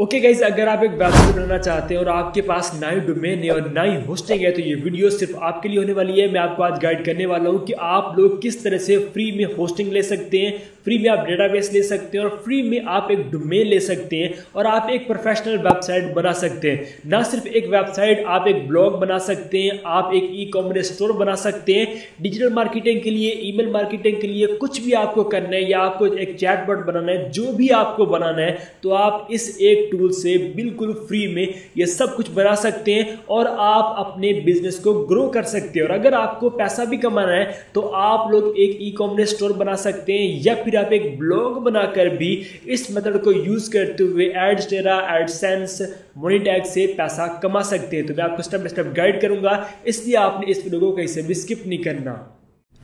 okay okay guys अगर आप एक वेबसाइट बनाना चाहते हैं और आपके पास ना ही डोमेन है और ना ही होस्टिंग है तो ये वीडियो सिर्फ आपके लिए होने वाली है मैं आपको आज गाइड करने वाला हूँ कि आप लोग किस तरह से फ्री में होस्टिंग ले सकते हैं फ्री में आप डेटाबेस ले सकते हैं और फ्री में आप एक डोमेन ले सकते हैं और आप एक प्रोफेशनल वेबसाइट बना सकते हैं ना सिर्फ एक वेबसाइट आप एक ब्लॉग बना सकते हैं आप एक ई कॉमर्स स्टोर बना सकते हैं डिजिटल मार्केटिंग के लिए ई मार्केटिंग के लिए कुछ भी आपको करना है या आपको एक चैट बनाना है जो भी आपको बनाना है तो आप इस एक टूल से बिल्कुल फ्री में ये सब कुछ बना सकते हैं और आप अपने बिजनेस को ग्रो कर सकते हैं और अगर आपको पैसा भी कमाना है तो आप लोग एक ई कॉमर्स स्टोर बना सकते हैं या फिर आप एक ब्लॉग बनाकर भी इस मेथड को यूज़ करते हुए एड्स डेरा एडसेंस मोनीटैग से पैसा कमा सकते हैं तो मैं आपको स्टेप बाय स्टेप गाइड करूंगा इसलिए आपने इस वीडियो को कहीं से भी स्किप नहीं करना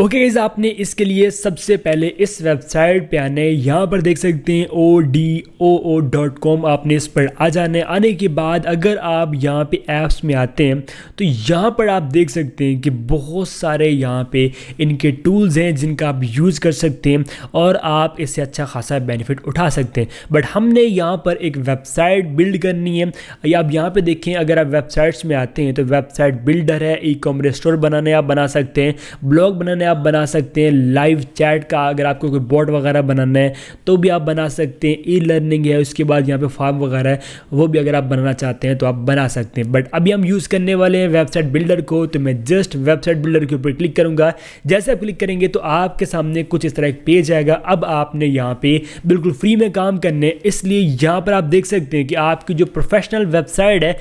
ओके okay, आपने इसके लिए सबसे पहले इस वेबसाइट पे आने यहाँ पर देख सकते हैं O D O O dot com आपने इस पर आ जाने आने के बाद अगर आप यहाँ पे ऐप्स में आते हैं तो यहाँ पर आप देख सकते हैं कि बहुत सारे यहाँ पे इनके टूल्स हैं जिनका आप यूज़ कर सकते हैं और आप इससे अच्छा खासा बेनिफिट उठा सकते हैं बट हमने यहाँ पर एक वेबसाइट बिल्ड करनी है या आप यहाँ पर देखें अगर आप वेबसाइट्स में आते हैं तो वेबसाइट बिल्डर है ई कॉमर्स स्टोर बनाने आप बना सकते हैं ब्लॉग बनाने आप बना सकते हैं लाइव चैट का अगर आपको कोई बोर्ड वगैरह बनाना है तो भी आप बना सकते हैं ई लर्निंग है उसके बाद यहाँ पे फॉर्म वगैरह है वो भी अगर आप बनाना चाहते हैं तो आप बना सकते हैं बट अभी हम यूज़ करने वाले हैं वेबसाइट बिल्डर को तो मैं जस्ट वेबसाइट बिल्डर के ऊपर क्लिक करूँगा जैसे आप क्लिक करेंगे तो आपके सामने कुछ इस तरह एक पेज आएगा अब आपने यहाँ पर बिल्कुल फ्री में काम करने इसलिए यहाँ पर आप देख सकते हैं कि आपकी जो प्रोफेशनल वेबसाइट है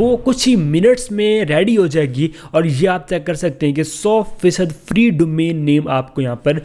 वो कुछ ही मिनट्स में रेडी हो जाएगी और ये आप चेक कर सकते हैं कि सौ फीसद फ्री डोमेन मेन नेम आपको यहाँ पर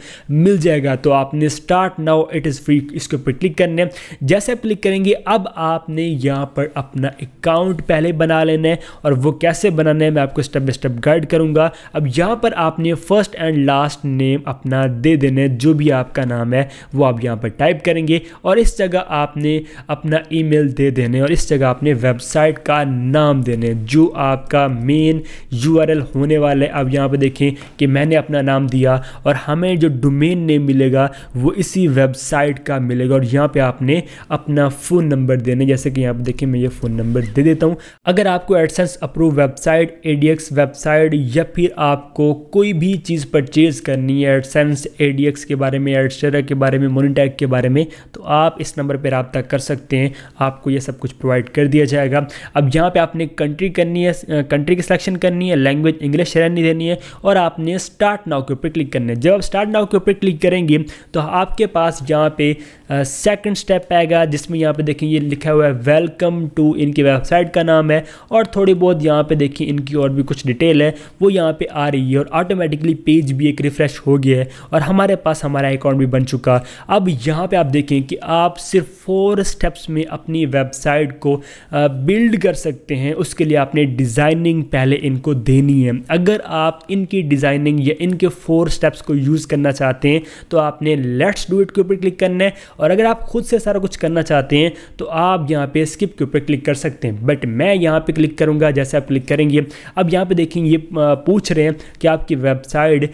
मिल जाएगा तो आपने start now it is free इसके ऊपर क्लिक करना है जैसे आप क्लिक करेंगे अब आपने यहाँ पर अपना अकाउंट पहले बना लेना है और वो कैसे बनाना है मैं आपको स्टेप बाई स्टेप गाइड करूँगा अब यहाँ पर आपने फर्स्ट एंड लास्ट नेम अपना दे देना है जो भी आपका नाम है वो आप यहाँ पर टाइप करेंगे और इस जगह आपने अपना ईमेल दे देने और इस जगह आपने वेबसाइट का नाम देने जो आपका मेन यूआरएल होने वाला है अब यहाँ पर देखें कि मैंने अपना नाम दिया और हमें जो डोमेन नेम मिलेगा वो इसी वेबसाइट का मिलेगा और यहाँ पे आपने अपना फ़ोन नंबर देने जैसे कि यहाँ पे देखिए मैं ये फ़ोन नंबर दे देता हूँ अगर आपको AdSense approve website a website या फिर आपको कोई भी चीज़ परचेज़ करनी है एडसेंस ए के बारे में एडसेरा के बारे में मोनिटैग के बारे में तो आप इस नंबर पर रबता कर सकते हैं आपको ये सब कुछ प्रोवाइड कर दिया जाएगा अब यहाँ पर आपने कंट्री करनी है कंट्री की सिलेक्शन करनी है लैंग्वेज इंग्लिश रहनी देनी है और आपने स्टार्ट नाउ नाउ के ऊपर क्लिक करने जब आप स्टार्ट नाउ के ऊपर क्लिक करेंगे तो आपके पास यहाँ पे सेकंड uh, स्टेप आएगा जिसमें यहाँ पे देखें ये लिखा हुआ है वेलकम टू इनकी वेबसाइट का नाम है और थोड़ी बहुत यहाँ पे देखें इनकी और भी कुछ डिटेल है वो यहाँ पे आ रही है और ऑटोमेटिकली पेज भी एक रिफ़्रेश हो गया है और हमारे पास हमारा अकाउंट भी बन चुका अब यहाँ पर आप देखें कि आप सिर्फ फोर स्टेप्स में अपनी वेबसाइट को बिल्ड uh, कर सकते हैं उसके लिए आपने डिज़ाइनिंग पहले इनको देनी है अगर आप इनकी डिज़ाइनिंग या इनके फोर स्टेप्स को यूज़ करना चाहते हैं तो आपने लेट्स डू इट के ऊपर क्लिक करना है और अगर आप खुद से सारा कुछ करना चाहते हैं तो आप यहाँ पे स्किप के ऊपर क्लिक कर सकते हैं बट मैं यहाँ पे क्लिक करूँगा जैसे आप क्लिक करेंगे अब यहाँ पे देखेंगे ये पूछ रहे हैं कि आपकी वेबसाइट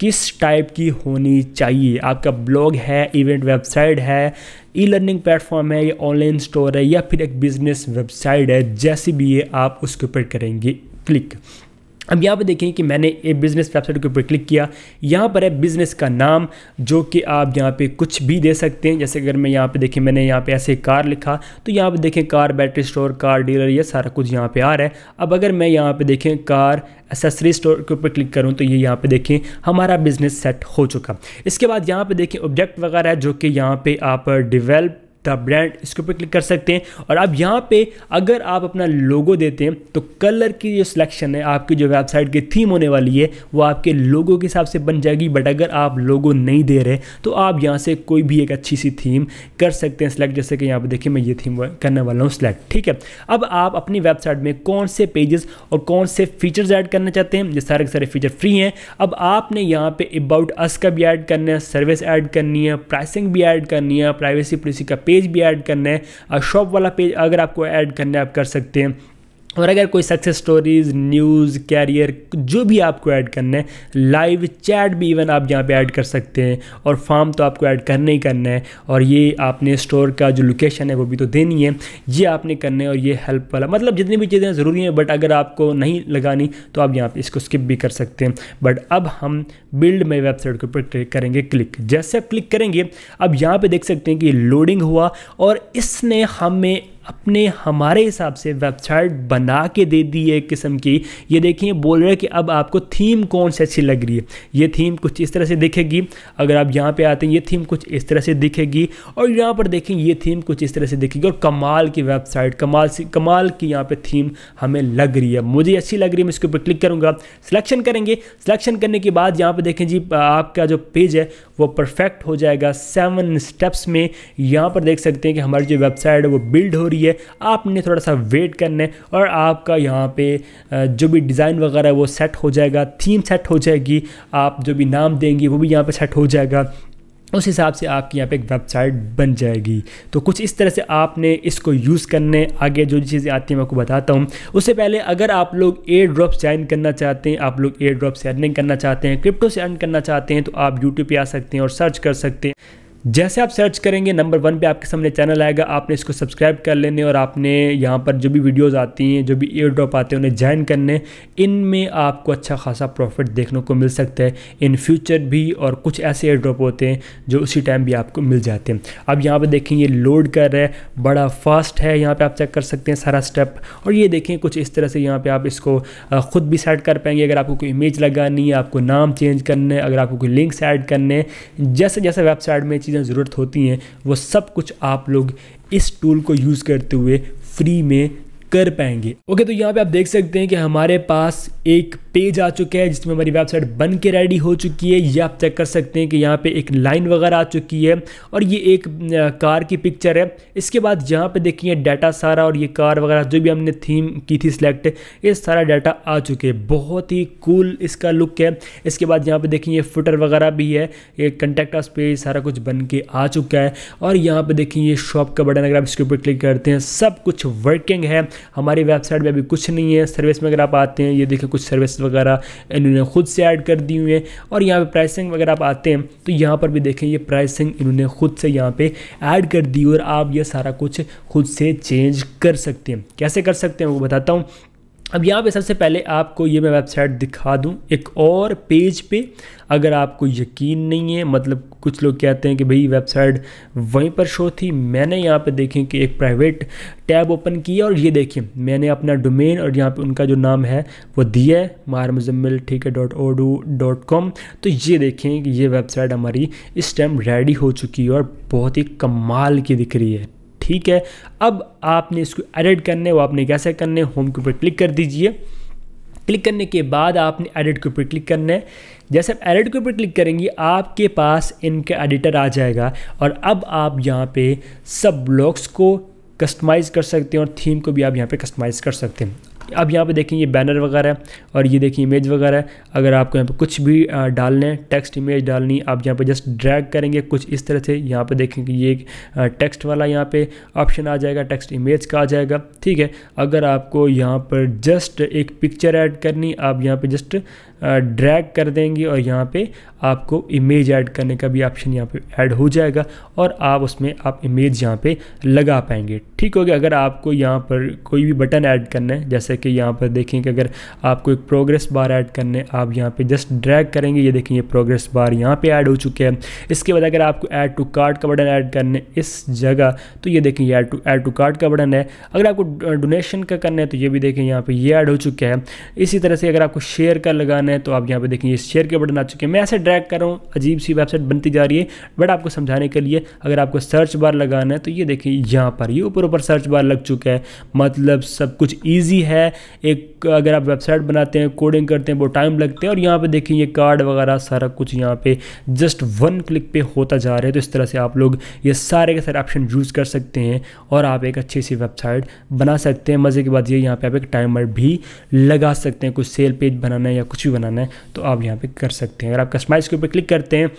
किस टाइप की होनी चाहिए आपका ब्लॉग है इवेंट वेबसाइट है ई लर्निंग प्लेटफॉर्म है या ऑनलाइन स्टोर है या फिर एक बिजनेस वेबसाइट है जैसी भी ये आप उसके ऊपर करेंगे क्लिक अब यहाँ पर देखें कि मैंने एक बिज़नेस वेबसाइट के ऊपर क्लिक किया यहाँ पर है बिज़नेस का नाम जो कि आप यहाँ पे कुछ भी दे सकते हैं जैसे अगर मैं यहाँ पे देखें मैंने यहाँ पे ऐसे कार लिखा तो यहाँ पे देखें car battery store car dealer ये सारा कुछ यहाँ पे आ रहा है अब अगर मैं यहाँ पे देखें कार एसेसरी स्टोर के ऊपर क्लिक करूँ तो ये यहाँ पर देखें हमारा बिज़नेस सेट हो चुका इसके बाद यहाँ पर देखें ऑब्जेक्ट वगैरह है जो कि यहाँ पर आप डिवेल्प द ब्रांड इसके ऊपर क्लिक कर सकते हैं और अब यहाँ पे अगर आप अपना लोगो देते हैं तो कलर की जो सिलेक्शन है आपकी जो वेबसाइट की थीम होने वाली है वो आपके लोगों के हिसाब से बन जाएगी बट अगर आप लोगो नहीं दे रहे तो आप यहाँ से कोई भी एक अच्छी सी थीम कर सकते हैं सिलेक्ट जैसे कि यहाँ पर देखिए मैं ये थीम करने वाला हूँ सिलेक्ट ठीक है अब आप अपनी वेबसाइट में कौन से पेजेस और कौन से फीचर्स ऐड करना चाहते हैं ये सारे के सारे फीचर फ्री हैं अब आपने यहाँ पे अबाउट अस का भी ऐड करना है सर्विस ऐड करनी है प्राइसिंग भी ऐड करनी है प्राइवेसी पॉलिसी का पेज पेज भी ऐड करना है शॉप वाला पेज अगर आपको ऐड करना है आप कर सकते हैं और अगर कोई सक्सेस स्टोरीज न्यूज़ कैरियर जो भी आपको ऐड करना है लाइव चैट भी इवन आप यहाँ पे ऐड कर सकते हैं और फॉर्म तो आपको ऐड करना ही करना है और ये आपने स्टोर का जो लोकेशन है वो भी तो देनी है ये आपने करना है और ये हेल्प वाला मतलब जितनी भी चीज़ें ज़रूरी हैं बट अगर आपको नहीं लगानी तो आप यहाँ पर इसको स्किप भी कर सकते हैं बट अब हम बिल्ड में वेबसाइट के ऊपर करेंगे क्लिक जैसे आप क्लिक करेंगे अब यहाँ पर देख सकते हैं कि लोडिंग हुआ और इसने हमें अपने हमारे हिसाब से वेबसाइट बना के दे दी है एक किस्म की ये देखिए बोल रहे हैं कि अब आपको थीम कौन सी अच्छी लग रही है ये थीम कुछ इस तरह से दिखेगी अगर आप यहाँ पे आते हैं ये थीम कुछ इस तरह से दिखेगी और यहाँ पर देखें ये थीम कुछ इस तरह से दिखेगी और कमाल की वेबसाइट कमाल से कमाल की यहाँ पर थीम हमें लग रही है मुझे अच्छी लग रही है मैं इसके ऊपर क्लिक करूँगा सिलेक्शन करेंगे सिलेक्शन करने के बाद यहाँ पर देखें जी आपका जो पेज है वो परफेक्ट हो जाएगा सेवन स्टेप्स में यहाँ पर देख सकते हैं कि हमारी जो वेबसाइट है वो बिल्ड हो रही ज़रूरी है आपने थोड़ा सा वेट करना है और आपका यहाँ पे जो भी डिज़ाइन वगैरह वो सेट हो जाएगा थीम सेट हो जाएगी आप जो भी नाम देंगी वो भी यहाँ पे सेट हो जाएगा उस हिसाब से आपकी यहाँ पे एक वेबसाइट बन जाएगी तो कुछ इस तरह से आपने इसको यूज़ करने आगे जो चीज़ें आती हैं मैं आपको बताता हूँ उससे पहले अगर आप लोग एयर ड्रॉप ज्वाइन करना चाहते हैं आप लोग एयर ड्रॉप से अर्निंग करना चाहते हैं क्रिप्टो से अर्न करना चाहते हैं तो आप यूट्यूब पर आ सकते हैं और सर्च कर सकते हैं जैसे आप सर्च करेंगे नंबर वन पे आपके सामने चैनल आएगा आपने इसको सब्सक्राइब कर लेने और आपने यहाँ पर जो भी वीडियोस आती हैं जो भी एयर ड्रॉप आते हैं उन्हें ज्वाइन करने इनमें आपको अच्छा खासा प्रॉफिट देखने को मिल सकता है इन फ्यूचर भी और कुछ ऐसे एयर ड्रॉप होते हैं जो उसी टाइम भी आपको मिल जाते हैं अब यहाँ पर देखें ये लोड कर रहा है बड़ा फास्ट है यहाँ पर आप चेक कर सकते हैं सारा स्टेप और ये देखें कुछ इस तरह से यहाँ पर आप इसको ख़ुद भी सेट कर पाएंगे अगर आपको कोई इमेज लगानी है आपको नाम चेंज करना है अगर आपको कोई लिंक्स ऐड करने जैसे जैसे वेबसाइट में चीज़ चीज़ें ज़रूरत होती हैं वो सब कुछ आप लोग इस टूल को यूज़ करते हुए फ्री में कर पाएंगे ओके तो यहाँ पे आप देख सकते हैं कि हमारे पास एक पेज आ चुका है जिसमें हमारी वेबसाइट बन के रेडी हो चुकी है ये आप चेक कर सकते हैं कि यहाँ पे एक लाइन वगैरह आ चुकी है और ये एक कार की पिक्चर है इसके बाद यहाँ पे देखिए डाटा सारा और ये कार वगैरह जो भी हमने थीम की थी सिलेक्ट ये सारा डाटा आ चुके हैं बहुत ही कूल इसका लुक है इसके बाद यहाँ पर देखिए फुटर वगैरह भी है ये कंटेक्ट ऑफ पेज सारा कुछ बन के आ चुका है और यहाँ पर देखिए ये शॉप का बटन अगर आप इसके ऊपर क्लिक करते हैं सब कुछ वर्किंग है हमारी वेबसाइट पर अभी कुछ नहीं है सर्विस में अगर आप आते हैं ये देखें कुछ सर्विस वगैरह इन्होंने खुद से ऐड कर दी हुई हैं और यहाँ पर प्राइसिंग वगैरह आप आते हैं तो यहाँ पर भी देखें ये प्राइसिंग इन्होंने खुद से यहाँ पर ऐड कर दी और आप ये सारा कुछ खुद से चेंज कर सकते हैं कैसे कर सकते हैं वो बताता हूँ अब यहाँ पे सबसे पहले आपको ये मैं वेबसाइट दिखा दूँ एक और पेज पे अगर आपको यकीन नहीं है मतलब कुछ लोग कहते हैं कि भाई वेबसाइट वहीं पर शो थी मैंने यहाँ पे देखें कि एक प्राइवेट टैब ओपन किया और ये देखिए मैंने अपना डोमेन और यहाँ पे उनका जो नाम है वो दिया है मार मुजम्मिल ठीक है डॉट ओडू डॉट कॉम तो ये देखें कि ये वेबसाइट हमारी इस टाइम रेडी हो चुकी है और बहुत ही कमाल की दिख रही है ठीक है अब आपने इसको एडिट करने वो आपने कैसे करने होम के ऊपर क्लिक कर दीजिए क्लिक करने के बाद आपने एडिट के ऊपर क्लिक करना है जैसे आप एडिट के ऊपर क्लिक करेंगे आपके पास इनका एडिटर आ जाएगा और अब आप यहाँ पे सब ब्लॉग्स को कस्टमाइज़ कर सकते हैं और थीम को भी आप यहाँ पे कस्टमाइज़ कर सकते हैं अब यहाँ पे देखें ये बैनर वगैरह है और ये देखिए इमेज वगैरह अगर आपको यहाँ पे कुछ भी डालने है टेक्स्ट इमेज डालनी आप यहाँ पे जस्ट ड्रैग करेंगे कुछ इस तरह से यहाँ पे देखें कि ये एक टेक्स्ट वाला यहाँ पे ऑप्शन आ जाएगा टेक्स्ट इमेज का आ जाएगा ठीक है अगर आपको यहाँ पर जस्ट एक पिक्चर ऐड करनी आप यहाँ पर जस्ट ड्रैग कर देंगे और यहाँ पे आपको इमेज ऐड करने का भी ऑप्शन यहाँ पे ऐड हो जाएगा और आप उसमें आप इमेज यहाँ पे लगा पाएंगे ठीक हो गया अगर आपको यहाँ पर कोई भी बटन ऐड करना है जैसे कि यहाँ पर देखें कि अगर आपको एक प्रोग्रेस बार ऐड करना है आप यहाँ पे जस्ट ड्रैग करेंगे ये देखें ये प्रोग्रेस बार यहाँ पे ऐड हो चुके हैं इसके बाद अगर आपको ऐड टू कार्ड का बटन ऐड करना है इस जगह तो ये देखें ये add to add to card का बटन है अगर आपको डोनेशन का करना है तो ये भी देखें यहाँ पर ये ऐड हो चुका है इसी तरह से अगर आपको शेयर का लगाना है हैं तो आप यहाँ पे देखेंगे शेयर के बटन आ चुके हैं मैं ऐसे ड्रैग कर रहा हूँ अजीब सी वेबसाइट बनती जा रही है बट आपको समझाने के लिए अगर आपको सर्च बार लगाना है तो ये देखिए यहाँ पर ये ऊपर ऊपर सर्च बार लग चुका है मतलब सब कुछ ईजी है एक अगर आप वेबसाइट बनाते हैं कोडिंग करते हैं वो टाइम लगते हैं और यहाँ पर देखें ये कार्ड वगैरह सारा कुछ यहाँ पर जस्ट वन क्लिक पर होता जा रहा है तो इस तरह से आप लोग ये सारे के सारे ऑप्शन यूज़ कर सकते हैं और आप एक अच्छी सी वेबसाइट बना सकते हैं मज़े के बाद ये यहाँ पर आप एक टाइमर भी लगा सकते हैं कुछ सेल पेज बनाना है या कुछ भी बनाना है तो आप यहाँ पर कर सकते हैं अगर आप कस्टमाइज़ के ऊपर क्लिक करते हैं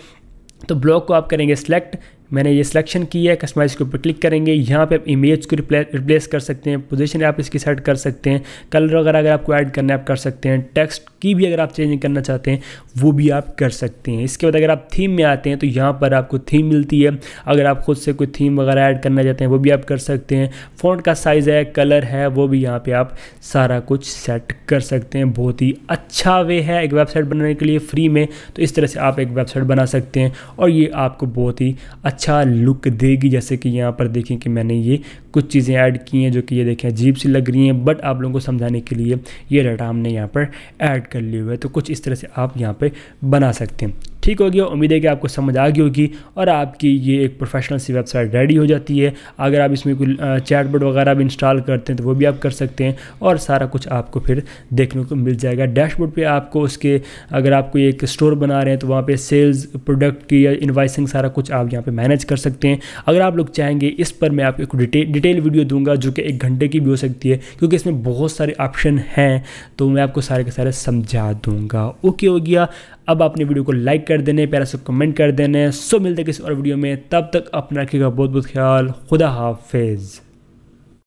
तो ब्लॉक को आप करेंगे सेलेक्ट मैंने ये सिलेक्शन की है कस्टमाइज के ऊपर क्लिक करेंगे यहाँ पे आप इमेज को रिप्लेस कर सकते हैं पोजीशन आप इसकी सेट कर सकते हैं कलर वगैरह अगर आपको ऐड करना है आप कर सकते हैं टेक्स्ट की भी अगर आप चेंज करना चाहते हैं वो भी आप कर सकते हैं इसके बाद अगर आप थीम में आते हैं तो यहाँ पर आपको थीम मिलती है अगर आप खुद से कोई थीम वगैरह ऐड करना चाहते हैं वो भी आप कर सकते हैं फोन का साइज़ है कलर है वो भी यहाँ पर आप सारा कुछ सेट कर सकते हैं बहुत ही अच्छा वे है एक वेबसाइट बनाने के लिए फ्री में तो इस तरह से आप एक वेबसाइट बना सकते हैं और ये आपको बहुत ही अच्छा अच्छा लुक देगी जैसे कि यहाँ पर देखें कि मैंने ये कुछ चीज़ें ऐड की हैं जो कि ये देखें अजीब सी लग रही हैं बट आप लोगों को समझाने के लिए ये डाटा हमने यहाँ पर ऐड कर लिए हुए तो कुछ इस तरह से आप यहाँ पर बना सकते हैं ठीक हो गया उम्मीद है कि आपको समझ आ गई होगी और आपकी ये एक प्रोफेशनल सी वेबसाइट रेडी हो जाती है अगर आप इसमें कोई चैटबोर्ड वगैरह भी इंस्टॉल करते हैं तो वो भी आप कर सकते हैं और सारा कुछ आपको फिर देखने को मिल जाएगा डैशबोर्ड पर आपको उसके अगर आप कोई एक स्टोर बना रहे हैं तो वहाँ पर सेल्स प्रोडक्ट की या इन्वाइसिंग सारा कुछ आप यहाँ पर मैनेज कर सकते हैं अगर आप लोग चाहेंगे इस पर मैं आपको एक डिटेल डिटेल वीडियो दूंगा जो कि एक घंटे की भी हो सकती है क्योंकि इसमें बहुत सारे ऑप्शन हैं तो मैं आपको सारे के सारे समझा दूंगा ओके हो गया अब आपने वीडियो को लाइक कर देने प्यारा से कमेंट कर देने सो मिलते किसी और वीडियो में तब तक अपना रखिएगा बहुत बहुत ख्याल खुदा हाफिज़